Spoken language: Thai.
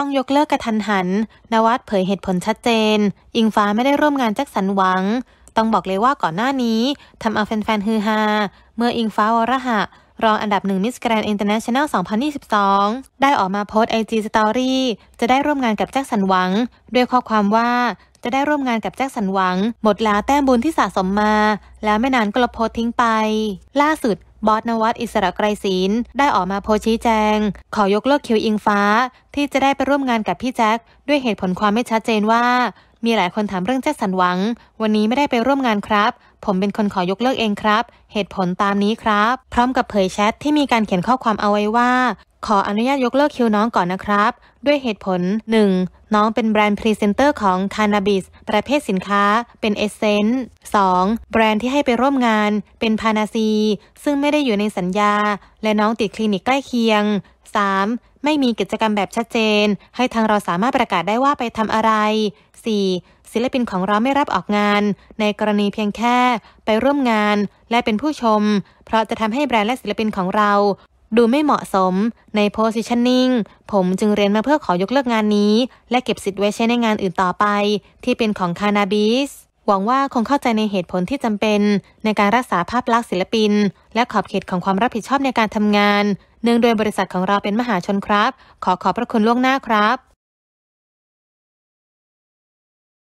ต้องยกเลิกกระทันหัน นวัดเผยเหตุผลชัดเจน อิงฟ้าไม่ได้ร่วมงานแจ็คสันหวัง ต้องบอกเลยว่าก่อนหน้านี้ทำเอาแฟนๆฮือฮา เมื่ออิงฟ้าวรหะ รองอันดับหนึ่งมิสแกรนด์อินเตอร์เนชั่นแนล2022 ได้ออกมาโพสไอจีสตอรี่จะได้ร่วมงานกับแจ็คสันหวัง ด้วยข้อความว่าจะได้ร่วมงานกับแจ็คสันหวัง หมดแล้วแต้มบุญที่สะสมมา แล้วไม่นานก็ลบโพสทิ้งไป ล่าสุดบอสนวัตอิสระไกรศีลได้ออกมาโพชี้แจง ขอยกเลิกคิวอิงฟ้า ที่จะได้ไปร่วมงานกับพี่แจ็ค ด้วยเหตุผลความไม่ชัดเจนว่า มีหลายคนถามเรื่องแจ็คสันหวัง วันนี้ไม่ได้ไปร่วมงานครับ ผมเป็นคนขอยกเลิกเองครับ เหตุผลตามนี้ครับ พร้อมกับเผยแชทที่มีการเขียนข้อความเอาไว้ว่าขออนุญาตยกเลิกคิวน้องก่อนนะครับ ด้วยเหตุผล 1. น้องเป็นแบรนด์พรีเซนเตอร์ของคานาบิสประเภทสินค้าเป็นเอเซนต์สองแบรนด์ที่ให้ไปร่วมงานเป็นพานาซี ซึ่งไม่ได้อยู่ในสัญญา และน้องติดคลินิกใกล้เคียง 3. ไม่มีกิจกรรมแบบชัดเจน ให้ทางเราสามารถประกาศได้ว่าไปทำอะไร 4. ศิลปินของเราไม่รับออกงาน ในกรณีเพียงแค่ไปร่วมงานและเป็นผู้ชม เพราะจะทำให้แบรนด์และศิลปินของเราดูไม่เหมาะสมในโพสิชันนิ่งผมจึงเรียนมาเพื่อขอยกเลิกงานนี้ และเก็บสิทธิ์ไว้ใช้ในงานอื่นต่อไป ที่เป็นของคานาบิสหวังว่าคงเข้าใจในเหตุผลที่จำเป็น ในการรักษาภาพลักษณ์ศิลปิน และขอบเขตของความรับผิดชอบในการทำงาน เนื่องโดยบริษัทของเราเป็นมหาชนครับ ขอขอบพระคุณล่วงหน้าครับ